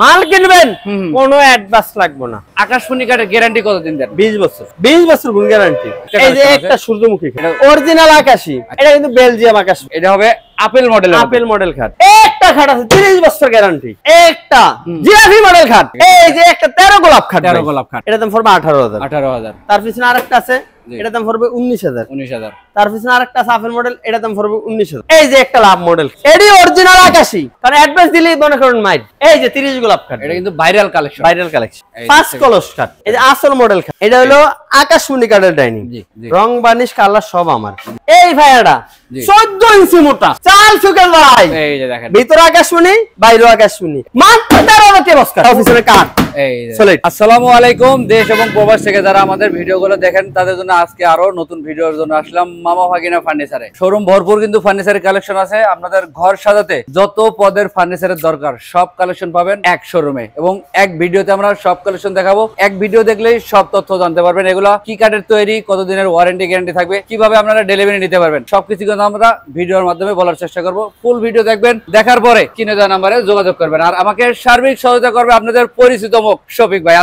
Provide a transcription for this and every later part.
মাল কিনবেন কোনো অ্যাডভান্স লাগবো না আকাশমণি গ্যারান্টি কতদিন দেন 20 বছর 20 বছর গ্যারান্টি এই যে একটা সূর্যমুখী খাট অরিজিনাল আকাশি এটা কিন্তু বেলজিয়াম আকাশ এটা হবে আপেল মডেল আপেল মডেল খাট একটা খাট আছে 30 বছর গ্যারান্টি একটা জিরাফি মডেল খাট এই যে একটা 13 গোলাপ খাট 13 গোলাপ খাট এটা দাম পড়বে 18000 18000 তার পিছনে আরেকটা আছে এটা দাম পড়বে তার পিছনে সাফের মডেল দাম পড়বে এই যে একটা লাভ মডেল অরিজিনাল কারণ অ্যাডভান্স মনে মাইট এই যে গোলাপ এটা কিন্তু viral collection viral collection first class এই যে আসল মডেল এটা হলো আকাশমণি কাঠের ডাইনিং রং বানিশ কালার সব আমার এই ভাইয়াটা চোদ্দ ইঞ্চি মোটা চাল শুকের ভাই ভিতরে আকাশমণি বাইরে আকাশমণি মাত্র তেরো বছর অফিসের কাঠ আসসালামু আলাইকুম দেশ এবং প্রবাস থেকে যারা আমাদের ভিডিওগুলো দেখেন তাদের জন্য আজকে আরো নতুন ভিডিওর জন্য আসলাম মামা ভাগিনা ফার্নিচারে শোরুম ভরপুর কিন্তু ফার্নিচারের কালেকশন আছে আপনাদের ঘর সাজাতে যত পদের ফার্নিচারের দরকার সব কালেকশন পাবেন এক শোরুমে এবং এক ভিডিওতে আমরা সব কালেকশন দেখাবো এক ভিডিও দেখলেই সব তথ্য জানতে পারবেন এগুলো কি কার্ডের তৈরি কতদিনের ওয়ারেন্টি গ্যারান্টি থাকবে কিভাবে আপনারা ডেলিভারি নিতে পারবেন সবকিছু কিন্তু আমরা ভিডিওর মাধ্যমে বলার চেষ্টা করবো ফুল ভিডিও দেখবেন দেখার পরে কিনে দেওয়া নাম্বারে যোগাযোগ করবেন আর আমাকে সার্বিক সহযোগিতা করবে আপনাদের পরিচিত শফিক ভাই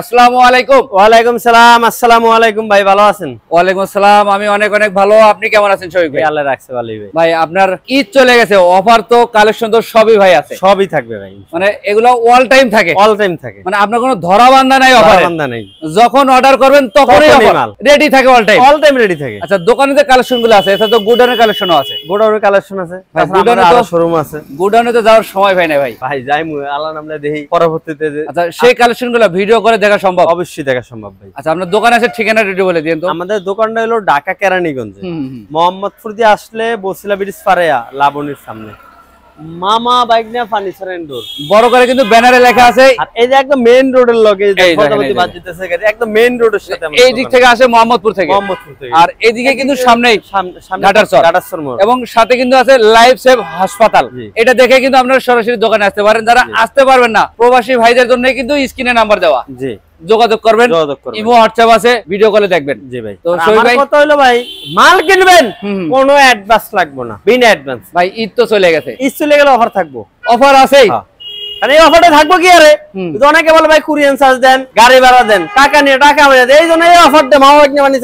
আলাইকুম ওয়ালাইকুম সালাম আসসালামু আলাইকুম ভাই ভালো আছেন ওয়ালাইকুম আসসালাম আমি অনেক অনেক ভালো আপনি কেমন আছেন শফিক ভাই আল্লাহ রাখছে ভাই ভাই আপনার ঈদ চলে গেছে অফার তো কালেকশন তো সবই ভাই আছে সবই থাকবে ভাই মানে এগুলো অল টাইম থাকে অল টাইম থাকে মানে আপনার কোনো ধরা বান্ধা নাই অফার বান্ধা নাই যখন অর্ডার করবেন তখনই মাল রেডি থাকে all time all time ready থাকে আচ্ছা দোকানে যে কালেকশন গুলো আছে এটা তো গোডাউনের আছে গোডাউনের কালেকশন আছে গোডাউনে তো শোরুম আছে গোডাউনে তো যাওয়ার সময় ভাই না ভাই ভাই যাই আল্লাহ নামলে দেখি পরবর্তীতে আচ্ছা সেই কালেকশন আলহামদুলিল্লাহ ভিডিও করে দেখা সম্ভব অবশ্যই দেখা সম্ভব ভাই আচ্ছা আপনার দোকান আছে ঠিকানা রেডি বলে দিন তো আমাদের দোকানটা হলো ঢাকা কেরানীগঞ্জে মোহাম্মদপুর দিয়ে আসলে বসিলা ব্রিজ ফারেয়া লাবণীর সামনে মামা ফার্নিচার এন্ড ডোর বড় করে কিন্তু ব্যানারে লেখা আছে এই যে একদম মেইন রোডের লগে একদম মেইন রোডের সাথে এই দিক থেকে আসে মোহাম্মদপুর থেকে মোহাম্মদপুর থেকে আর এদিকে কিন্তু সামনেই ঘাটারচর ঘাটারচর মোড় এবং সাথে কিন্তু আছে লাইফ সেভ হাসপাতাল এটা দেখে কিন্তু আপনারা সরাসরি দোকানে আসতে পারেন যারা আসতে পারবেন না প্রবাসী ভাইদের জন্য কিন্তু স্ক্রিনে নাম্বার দেওয়া জি যোগাযোগ করবেন ইমো হোয়াটসঅ্যাপ আছে ভিডিও কলে দেখবেন জি ভাই তো ভাই কথা হলো ভাই মাল কিনবেন কোনো অ্যাডভান্স লাগবে না বিনা অ্যাডভান্স ভাই ঈদ তো চলে গেছে ঈদ চলে গেলে অফার থাকবো অফার আছেই হ্যাঁ। আর এই অফারটা থাকবো কি আরে অনেকে বলে ভাই কুরিয়ান চার্জ দেন গাড়ি ভাড়া দেন টাকা নিয়ে টাকা এই জন্য এই অফারটা মামা বাগনি মানে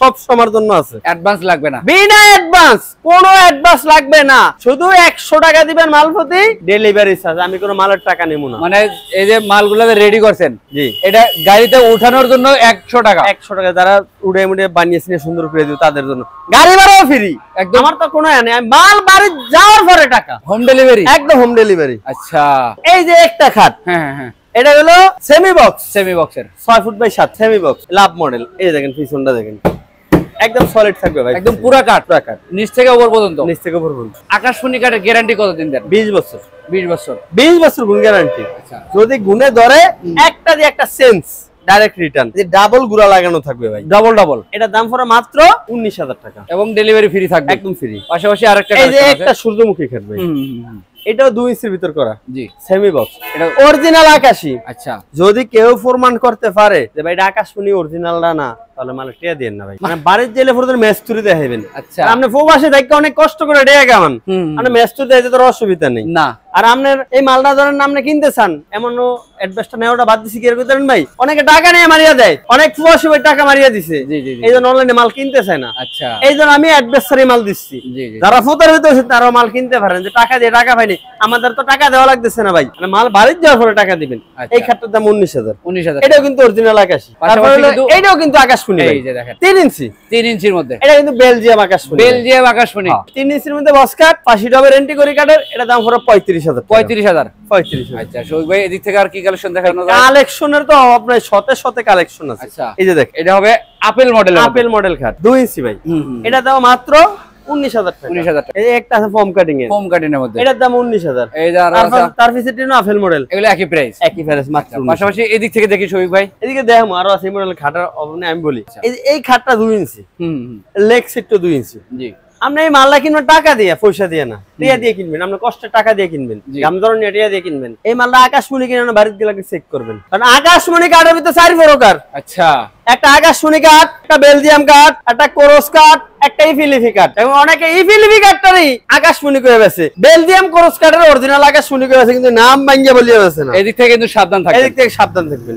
সব সময়ের জন্য আছে অ্যাডভান্স লাগবে না বিনা অ্যাডভান্স কোনো অ্যাডভান্স লাগবে না শুধু 100 টাকা দিবেন মাল প্রতি ডেলিভারি চার্জ আমি কোনো মালের টাকা নেব না মানে এই যে মালগুলো রেডি করছেন জি এটা গাড়িতে ওঠানোর জন্য 100 টাকা 100 টাকা যারা উড়ে মুড়ে বানিয়েছেন সুন্দর করে দিও তাদের জন্য গাড়ি ভাড়াও ফ্রি একদম আমার তো কোনো এনে মাল বাড়ি যাওয়ার পরে টাকা হোম ডেলিভারি একদম হোম ডেলিভারি আচ্ছা এই যে একটা খাট হ্যাঁ হ্যাঁ, হ্যাঁ। এটা হলো সেমি বক্স সেমি বক্সের 6 foot by 7 semi box love model এই দেখেন পিছনটা দেখেন একদম সলিড থাকবে ভাই একদম নিচ থেকে উপর পর্যন্ত নিচ থেকে উপর পর্যন্ত আকাশমণি কাঠের গ্যারান্টি কতদিন দেন 20 বছর 20 বছর 20 বছর গুণ গ্যারান্টি আচ্ছা যদি গুণে ধরে একটা একটা সেন্স ডাইরেক্ট রিটার্ন যে ডাবল গুড়া লাগানো থাকবে ভাই ডাবল ডাবল এটা দাম পড়া মাত্র 19000 টাকা এবং ডেলিভারি ফ্রি থাকবে একদম ফ্রি পাশাপাশি আরেকটা এই যে একটা সূর্যমুখী খেত ভাই এটাও দুই ইঞ্চির ভিতর করা জি সেমি বক্স এটা অরিজিনাল আকাশি আচ্ছা যদি কেউ প্রমাণ করতে পারে যে ভাই এটা আকাশমণি না না তাহলে মানে টিয়া না ভাই মানে বাড়ির জেলে মেস্তুরি আচ্ছা আপনি দেখে অনেক কষ্ট করে মেস্তুরি তোর অসুবিধা নেই না আর আপনার এই মালটা ধরেন আপনি কিনতে চান এমন নেওয়াটা বাদ দিছি কি ধরেন ভাই অনেকে টাকা নিয়ে মারিয়া দেয় অনেক টাকা মারিয়া দিছে এই জন্য অনলাইনে মাল কিনতে চায় না আচ্ছা এই জন্য আমি মাল দিচ্ছি যারা তারা মাল কিনতে পারেন যে টাকা দিয়ে টাকা পাইনি আমাদের তো টাকা দেওয়া লাগতেছে না ভাই মানে মাল বাড়ির যাওয়ার পরে টাকা দিবেন আচ্ছা। এই খাতটার দাম উনিশ হাজার উনিশ হাজার এটাও কিন্তু অরিজিনাল আকাশি এটাও কিন্তু আকাশ আকাশমণি এই হ্যাঁ। কাটের এটা দাম হলো 35000 35000 35000 আচ্ছা শোক ভাই এদিক থেকে আর কি কালেকশন দেখানো কালেকশনের তো শতে শতে কালেকশন আচ্ছা। এটা হবে আপেল মডেল আপেল মডেল খাট 2 ইঞ্চি ভাই এটা দাও মাত্র উনিশ হাজার উনিশ হাজার একটা আছে ফর্ম কাটিং এর ফর্ম কাটিং এর মধ্যে এটার দাম উনিশ হাজার এই তার মডেল এগুলো একই প্রাইস একই প্রাইস আচ্ছা, থেকে এদিকে আরো আছে আমি বলি আচ্ছা। এই খাটটা দুই ইঞ্চি লেগ সিট টা দুই ইঞ্চি আমরা এই মালটা কিনবেন টাকা দিয়ে পয়সা দিয়ে না টিয়া দিয়ে কিনবেন আপনার কষ্টের টাকা দিয়ে কিনবেন দাম ধরনের টিয়া দিয়ে কিনবেন এই মালটা আকাশমণি কিনে বাড়ির গেলে চেক করবেন কারণ আকাশমণি কার্ডের ভিতরে চারি প্রকার আচ্ছা একটা আকাশমণি কাঠ একটা বেলজিয়াম কাঠ একটা কোরস কাঠ একটা ইফিলিফি কার্ড এবং অনেকে ইফিলিফি কার্ডটারই আকাশমণি করে গেছে বেলজিয়াম কোরস কাঠের অরিজিনাল আকাশমণি করে গেছে কিন্তু নাম ভাঙ্গিয়ে বলিয়ে গেছে না এদিক থেকে কিন্তু সাবধান থাকবেন এদিক থেকে সাবধান থাকবেন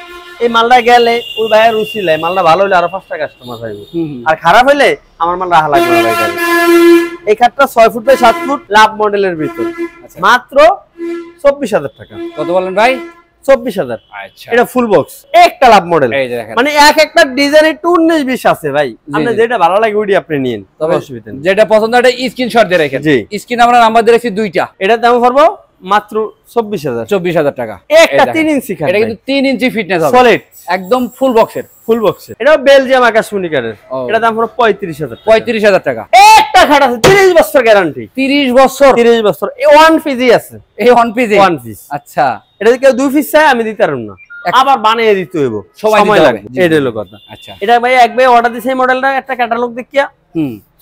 এই মালটা গেলে ওই ভাইয়ের রুচি লাই মালটা ভালো হইলে আরো টাকা কাস্টমার পাইবো আর খারাপ হইলে আমার মাল রাহা লাগবে এই খাটটা ছয় ফুট বাই সাত ফুট লাভ মডেলের ভিতর আচ্ছা। মাত্র চব্বিশ হাজার টাকা কত বলেন ভাই চব্বিশ হাজার আচ্ছা। এটা ফুল বক্স একটা লাভ মডেল মানে এক একটা আছে ভাই যেটা ভালো লাগে আপনি নিন যেটা পছন্দ এটা দিয়ে স্ক্রিন আমরা দুইটা এটা দাম করবো মাত্র চব্বিশ হাজার চব্বিশ হাজার টাকা একটা তিন ইঞ্চি এটা কিন্তু তিন ইঞ্চি ফিটনেস সলিড একদম ফুল বক্সের ফুল বক্সের এটাও বেলজিয়াম আকাশ কাঠের এটা দাম হলো পঁয়ত্রিশ হাজার পঁয়ত্রিশ হাজার টাকা একটা খাট আছে তিরিশ বছর গ্যারান্টি তিরিশ বছর তিরিশ বছর এই ওয়ান পিজি আছে এই ওয়ান পিজি ওয়ান পিস আচ্ছা এটা কেউ দুই পিস চাই আমি দিতে পারব না আবার বানিয়ে দিতে হইব সময় লাগবে এটা হলো কথা আচ্ছা এটা ভাই এক ভাই অর্ডার দিছে এই মডেলটা একটা ক্যাটালগ দেখিয়া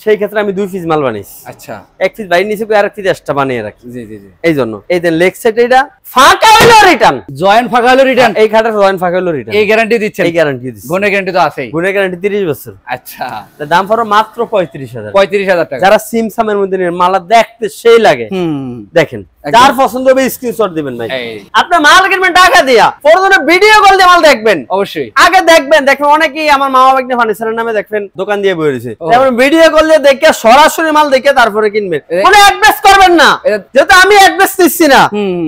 সেই ক্ষেত্রে আমি দুই পিস মাল বানিয়েছি আচ্ছা এক পিস বাইরে নিয়েছি আর এক পিস এক্সট্রা বানিয়ে রাখি জি জি জি এই জন্য এই দেন লেগ সেট এটা ফাঁকা হলো রিটার্ন জয়েন ফাঁকা হলো রিটার্ন এই খাটার জয়েন ফাঁকা হলো রিটার্ন এই গ্যারান্টি দিচ্ছেন এই গ্যারান্টি দিচ্ছি গুণে গ্যারান্টি তো আছেই গুণে গ্যারান্টি 30 বছর আচ্ছা তো দাম পড়ো মাত্র 35000 35000 টাকা যারা সিম সামের মধ্যে নিয়ে মালা দেখতে সেই লাগে হুম দেখেন যার পছন্দ হবে স্ক্রিনশট দিবেন ভাই আপনার মাল কিনবেন টাকা দিয়া পরদিনে ভিডিও কল দিয়ে মাল দেখবেন অবশ্যই আগে দেখবেন দেখবেন অনেকেই আমার মামা ভাগ্নে ফার্নিচারের নামে দেখবেন দোকান দিয়ে বই রয়েছে ভিডিও করলে দেখে সরাসরি মাল দেখে তারপরে কিনবেন মানে অ্যাড্রেস করবেন না যেহেতু আমি অ্যাড্রেস দিচ্ছি না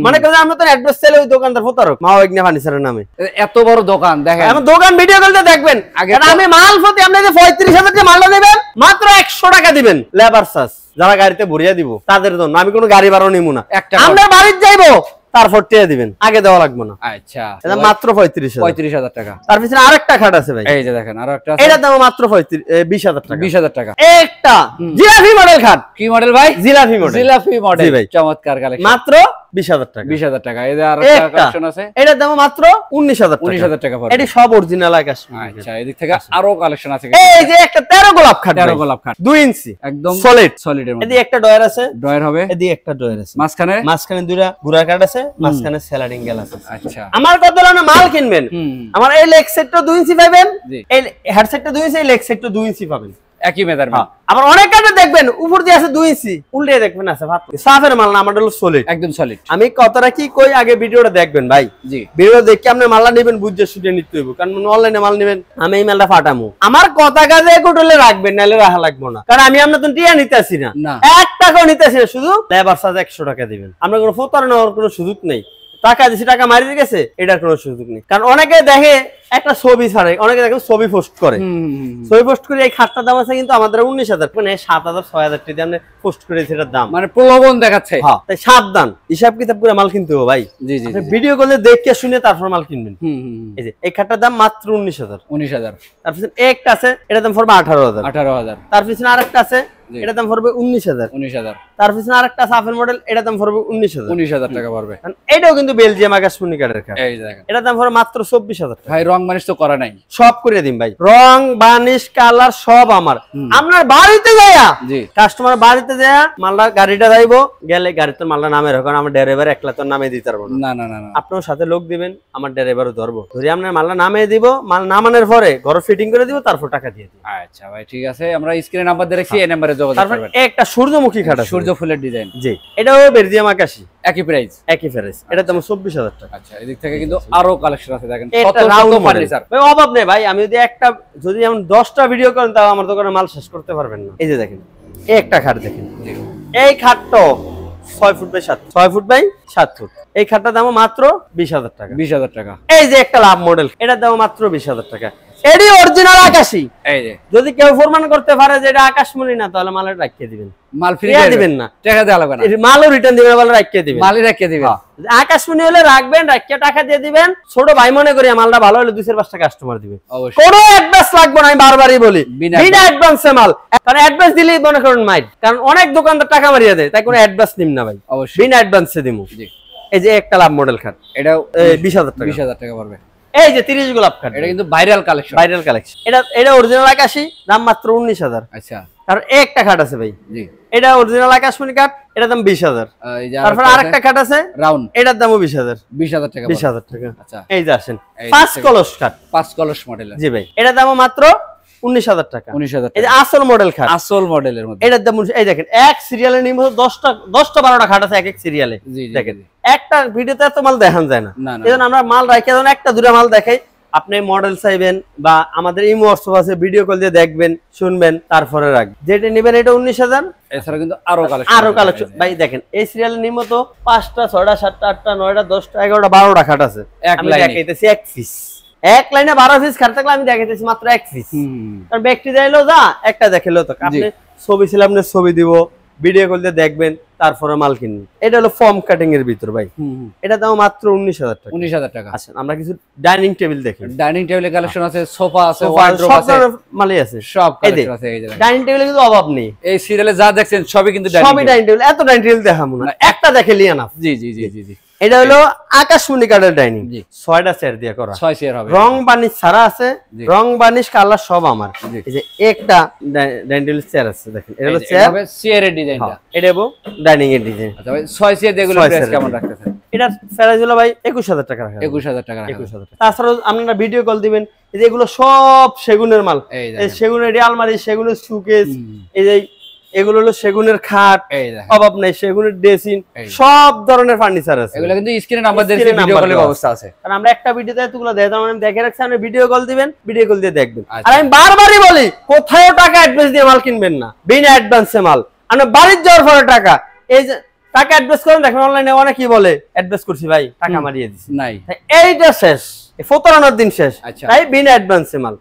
মানে কারণ আমরা তো অ্যাড্রেস চাইলে ওই দোকানদার প্রতারক মা ওইগনা ফার্নিচারের নামে এত বড় দোকান দেখেন আমি দোকান ভিডিও করলে দেখবেন আগে আমি মাল প্রতি আপনি যে 35000 টাকা মালটা নেবেন মাত্র 100 টাকা দিবেন লেবার চার্জ যারা গাড়িতে ভরিয়ে দিব তাদের জন্য আমি কোনো গাড়ি ভাড়া নিব না একটা আমরা বাড়িতে যাইবো তারপর টেনে দিবেন আগে দেওয়া লাগবে না আচ্ছা মাত্র পঁয়ত্রিশ পঁয়ত্রিশ হাজার টাকা তার পিছনে আরেকটা খাট আছে ভাই এই যে দেখেন আরো একটা এটার দাম মাত্র পঁয়ত্রিশ বিশ হাজার টাকা বিশ হাজার টাকা একটা জিলাফি মডেল খাট কি মডেল ভাই জিলাফি মডেল জিলাফি মডেল ভাই চমৎকার মাত্র একটা আছে হবে একটা আছে মাঝখানে মাঝখানে দুইটা ঘোড়া আছে মাঝখানে গেল আছে আচ্ছা। আমার কথা মাল কিনবেন আমার এই লেগ সেটটা দুই ইঞ্চি পাবেন এই হেডসেট টা দুই ইঞ্চি লেগ সেট দুই ইঞ্চি পাবেন একই হ্যাঁ। আবার অনেক কাজে দেখবেন উপর দিয়ে আছে দুই ইঞ্চি উল্টে দেখবেন আছে ভাত সাফের মাল না সলিড একদম সলিড আমি কতটা কি কই আগে ভিডিওটা দেখবেন ভাই জি ভিডিও দেখে আপনি নেবেন বুঝে শুনে নিতে হইব কারণ অনলাইনে মাল নেবেন আমি এই মালটা ফাটামু আমার কথা কাজে কোটলে রাখবেন নাহলে রাখা লাগবো না কারণ আমি আপনার তো টিয়া নিতেছি না এক টাকাও নিতেছি না শুধু লেবার চার্জ একশো টাকা দিবেন আপনার কোনো ফোতার নেওয়ার কোনো সুযোগ নেই টাকা দিছি টাকা মারি দিয়ে গেছে এটার কোনো সুযোগ নেই কারণ অনেকে দেখে একটা ছবি ছাড়ে অনেকে দেখেন ছবি পোস্ট করে ছবি পোস্ট করে এই খাটটার দাম আছে কিন্তু আমাদের উনিশ হাজার মানে সাত হাজার ছয় হাজার টাকা দিয়ে পোস্ট করে সেটার দাম মানে প্রলোভন দেখাচ্ছে হ্যাঁ, তাই সাবধান হিসাব কিতাব করে মাল কিনতে হবে ভাই জি জি ভিডিও করলে দেখে শুনে তারপর মাল কিনবেন এই যে এই খাটটার দাম মাত্র উনিশ হাজার উনিশ হাজার তার পিছনে একটা আছে এটার দাম পড়বে আঠারো হাজার আঠারো হাজার তার পিছনে আরেকটা আছে এটার দাম পড়বে উনিশ হাজার উনিশ হাজার সাফের মডেল এটা দাম পড়বে 19000 19000 টাকা পড়বে এটাও কিন্তু বেলজিয়াম আকাশমণি কাজ এই দেখেন এটা দাম পড়বে মাত্র 24000 টাকা ভাই রং বানিশ তো করা নাই সব করে দিন ভাই রং বানিশ কালার সব আমার আপনার বাড়িতে যায়া কাস্টমার বাড়িতে যায়া মালটা গাড়িটা গেলে গাড়িতে মালটা নামে ড্রাইভার একলা তো নামে দিতে পারবো না না না না আপনার সাথে লোক দিবেন আমার ড্রাইভারও ধরবো ধরে আপনার মালটা নামে দিব মাল নামানোর পরে ঘর ফিটিং করে দিব তারপর টাকা দিয়ে আচ্ছা ভাই ঠিক আছে আমরা স্ক্রিনে নাম্বার দিয়ে এই নম্বরে যোগাযোগ করবেন একটা সূর্যমুখী খাটা সূর্য ম্যাঙ্গো ফুলের ডিজাইন জি এটাও বেলজিয়াম আকাশি একই প্রাইস একই প্রাইস এটা দাম 24000 টাকা আচ্ছা এদিক থেকে কিন্তু আরো কালেকশন আছে দেখেন কত রাউন্ড স্যার ভাই অভাব নেই ভাই আমি যদি একটা যদি এমন 10টা ভিডিও করেন তাও আমার দোকানে মাল শেষ করতে পারবেন না এই যে দেখেন এই একটা খাট দেখেন এই খাট তো 6 foot by 7 6 foot by 7 foot এই খাটটার দাম মাত্র 20000 টাকা 20000 টাকা এই যে একটা লাভ মডেল এটার দাম মাত্র 20000 টাকা এডি অরিজিনাল আকাশি যদি কেউ প্রমাণ করতে পারে যে এটা আকাশমণি না তাহলে মালের রাখিয়ে দিবেন মাল ফ্রি দিবেন না টাকা দেওয়া লাগবে না মালও রিটার্ন দিবেন মাল রাখিয়ে দিবেন মালই রাখিয়ে দিবেন হ্যাঁ। আকাশমণি হলে রাখবেন রাখিয়ে টাকা দিয়ে দিবেন ছোট ভাই মনে করি মালটা ভালো হলে দুশোর পাঁচটা কাস্টমার দিবে কোনো অ্যাডভান্স লাগবে না আমি বারবারই বলি বিনা অ্যাডভান্সে মাল কারণ অ্যাডভান্স দিলেই মনে করেন মাইট কারণ অনেক দোকানদার টাকা মারিয়ে দেয় তাই কোনো অ্যাডভান্স নিম না ভাই অবশ্যই বিনা অ্যাডভান্সে দিমু এই যে একটা লাভ মডেল খাট এটাও বিশ হাজার টাকা বিশ হাজার টাকা পড়বে এই যে গোলাপ খাট এটা কিন্তু ভাইরাল কালেকশন ভাইরাল কালেকশন এটা এটা অরিজিনাল দাম মাত্র আচ্ছা আর একটা খাট আছে ভাই এটা অরিজিনাল আকাশমণি কাঠ এটার দাম খাট আছে রাউন্ড এটার দামও টাকা টাকা আচ্ছা এই যে আসেন পাঁচ কলস কাঠ পাঁচ কলস মডেল জি ভাই এটার দামও মাত্র উনিশ হাজার টাকা উনিশ হাজার আসল মডেল আসল মডেলের এটার দাম এই দেখেন এক নিম্ন খাট আছে এক এক সিরিয়ালে দেখেন একটা ভিডিওতে এত মাল দেখান যায় না এজন্য আমরা মাল রাখি এখন একটা দুটা মাল দেখাই আপনি মডেল চাইবেন বা আমাদের ইমো হোয়াটসঅ্যাপ আছে ভিডিও কল দিয়ে দেখবেন শুনবেন তারপরে রাখবেন যেটা নেবেন এটা উনিশ হাজার এছাড়া কিন্তু আরো কালেকশন আরো কালেকশন ভাই দেখেন এই সিরিয়াল নিমত পাঁচটা ছয়টা সাতটা আটটা নয়টা দশটা এগারোটা বারোটা খাট আছে আমি দেখাইতেছি এক পিস এক লাইনে বারো পিস খাট থাকলে আমি দেখাইতেছি মাত্র এক পিস ব্যক্তি যাইলো যা একটা দেখাইলো তো আপনি ছবি ছিলাম ছবি দিব ভিডিও কল দিয়ে দেখবেন তারপরে মাল এটা হলো ফর্ম কাটিং এর ভিতর ভাই এটা দাম মাত্র উনিশ হাজার টাকা উনিশ হাজার টাকা আচ্ছা আমরা কিছু ডাইনিং টেবিল দেখি ডাইনিং টেবিলের কালেকশন আছে সোফা আছে মালই আছে সব ডাইনিং টেবিলে কিন্তু অভাব নেই এই সিরিয়ালে যা দেখছেন সবই কিন্তু সবই ডাইনিং টেবিল এত ডাইনিং টেবিল দেখাম না একটা দেখে লিয়ানা জি জি জি জি জি এটা হলো আকাশমণি কার্ডের ডাইনিং ছয়টা চেয়ার দিয়ে করা ছয় চেয়ার হবে রং বানিশ ছাড়া আছে রং বানিশ কালার সব আমার এই যে একটা ডাইনিং চেয়ার আছে দেখেন এটা হলো চেয়ার এটা এবো ডাইনিং এর হ্যাঁ, ডিজাইন আচ্ছা ভাই ছয় চেয়ার দিয়ে প্রাইস কেমন রাখতেছেন এটা ভাই 21000 টাকা রাখা 21000 টাকা রাখা 21000 তাছাড়া আপনারা ভিডিও কল দিবেন এই যে এগুলো সব সেগুনের মাল এই সেগুনের আলমারি সেগুনের সুকেস এই যে এগুলো হলো সেগুনের খাট অভাব নাই সেগুনের ড্রেসিং সব ধরনের ফার্নিচার আছে এগুলো কিন্তু স্ক্রিনে নাম্বার দিয়ে ভিডিও কলের ব্যবস্থা আছে কারণ আমরা একটা ভিডিওতে এতগুলো মানে দেখে রাখছি আপনি ভিডিও কল দিবেন ভিডিও কল দিয়ে দেখবেন আচ্ছা। আর আমি বারবারই বলি কোথাও টাকা অ্যাডভান্স দিয়ে মাল কিনবেন না বিনা অ্যাডভান্সে মাল মানে বাড়ির যাওয়ার টাকা এই যে টাকা অ্যাডভান্স করেন দেখেন অনলাইনে অনেকেই বলে অ্যাডভান্স করছি ভাই টাকা মারিয়ে দিছি নাই এইটা শেষ প্রতারণার দিন শেষ আচ্ছা। তাই বিনা অ্যাডভান্সে মাল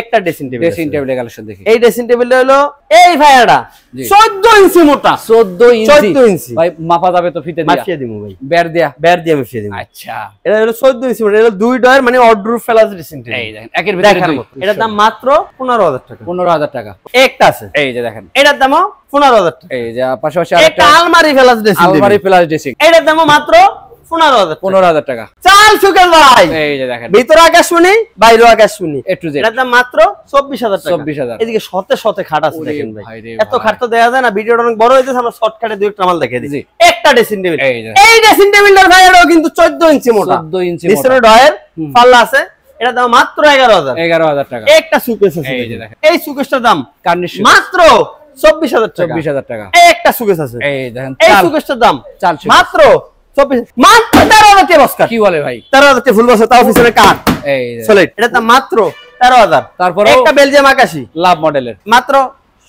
একটা dressing table dressing table collection দেখি এই ড্রেসিং টেবিল হলো এই ভাইয়াটা 14 ইঞ্চি মোটা 14 ইঞ্চি 14 ইঞ্চি ভাই মাপা যাবে তো ফিতে দিয়া মাপিয়ে দিমু ভাই বের দিয়া বের দিয়া মাপিয়ে দিমু আচ্ছা এটা হলো 14 ইঞ্চি মোটা এটা দুই ডয়ার মানে অর্ডার ফেলাস ড্রেসিং টেবিল এই দেখেন একের ভিতরে দুই এটার দাম মাত্র 15000 টাকা 15000 টাকা একটা আছে এই যে দেখেন এটার দাম 15000 টাকা এই যে পাশাপাশি আরেকটা আলমারি ফেলাস ড্রেসিং আলমারি ফেলাস ড্রেসিং এটার দামও মাত্র মাত্র চব্বিশ হাজার চব্বিশ হাজার এটা দাম মাত্র এগারো হাজার এগারো হাজার টাকা একটা সুকেশ আছে এই সুকেশটার দাম মাত্র চব্বিশ হাজার চব্বিশ হাজার টাকা একটা সুকেশ আছে এই দেখেন এই সুকেশটার দাম মাত্র তারপর ভাই তেরো হাজার কাঠ মাত্র তেরো হাজার একটা বেলজিয়াম আকাশি লাভ মডেলের মাত্র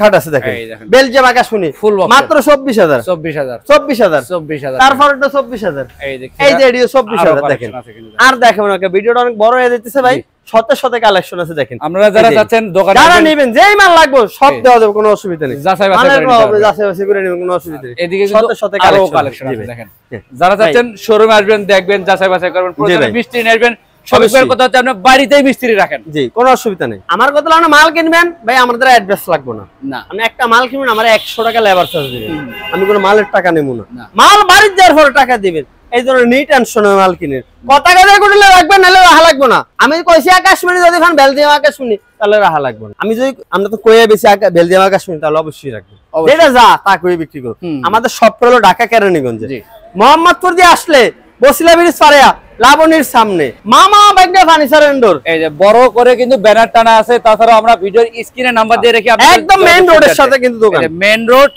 খাট আছে দেখেন বেলজিয়াম আকাশমণি ফুল মাত্র 24000 24000 24000 24000 তারপর এটা 24000 এই দেখেন এই যে এডিও 24000 দেখেন আর দেখেন ভিডিওটা অনেক বড় হয়ে যাচ্ছে ভাই শত শত কালেকশন আছে দেখেন আপনারা যারা যাচ্ছেন দোকানে যারা নেবেন যেই মাল লাগবে সব দেওয়া যাবে কোনো অসুবিধা নেই বাছাই করে নেবেন কোনো অসুবিধা নেই এদিকে শত শত কালেকশন আছে দেখেন যারা যাচ্ছেন শোরুমে আসবেন দেখবেন যাচাই বাছাই করবেন প্রয়োজনে বৃষ্টি নেবেন আমি যদি তাহলে রাহা লাগবে না আমি যদি আমরা তো কয়ে বেশি বেলজিয়াম আকাশমণি তাহলে অবশ্যই রাখবো যা তা করে বিক্রি করো আমাদের সব হলো ঢাকা কেরানীগঞ্জে মোহাম্মদপুর দিয়ে আসলে বসিলা ব্রিজ পারে লাবণীর সামনে মামা বাইকটা ফার্নিচার এন্ডোর এই যে বড় করে কিন্তু ব্যানার টানা আছে তাছাড়া আমরা ভিডিওর স্ক্রিনে নাম্বার দিয়ে রেখে একদম মেইন রোডের সাথে কিন্তু দোকান মেইন রোড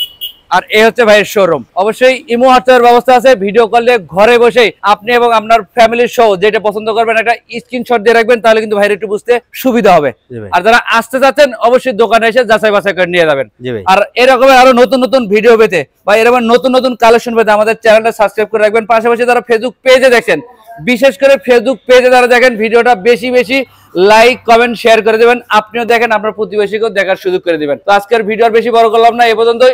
আর এ হচ্ছে ভাইয়ের শোরুম অবশ্যই ইমো হোয়াটসঅ্যাপের ব্যবস্থা আছে ভিডিও কলে ঘরে বসে আপনি এবং আপনার ফ্যামিলির সহ যেটা পছন্দ করবেন একটা স্ক্রিনশট দিয়ে রাখবেন তাহলে কিন্তু ভাইয়ের একটু বুঝতে সুবিধা হবে আর যারা আসতে চাচ্ছেন অবশ্যই দোকানে এসে যাচাই বাছাই করে নিয়ে যাবেন আর এরকমের আরো নতুন নতুন ভিডিও পেতে বা এরকম নতুন নতুন কালেকশন পেতে আমাদের চ্যানেলটা সাবস্ক্রাইব করে রাখবেন পাশাপাশি যারা ফেসবুক পেজে দেখছেন বিশেষ করে ফেসবুক পেজে যারা দেখেন ভিডিওটা বেশি বেশি লাইক কমেন্ট শেয়ার করে দেবেন আপনিও দেখেন আপনার প্রতিবেশীকেও দেখার সুযোগ করে দেবেন তো আজকের ভিডিও আর বেশি বড় করলাম না এ পর্যন্তই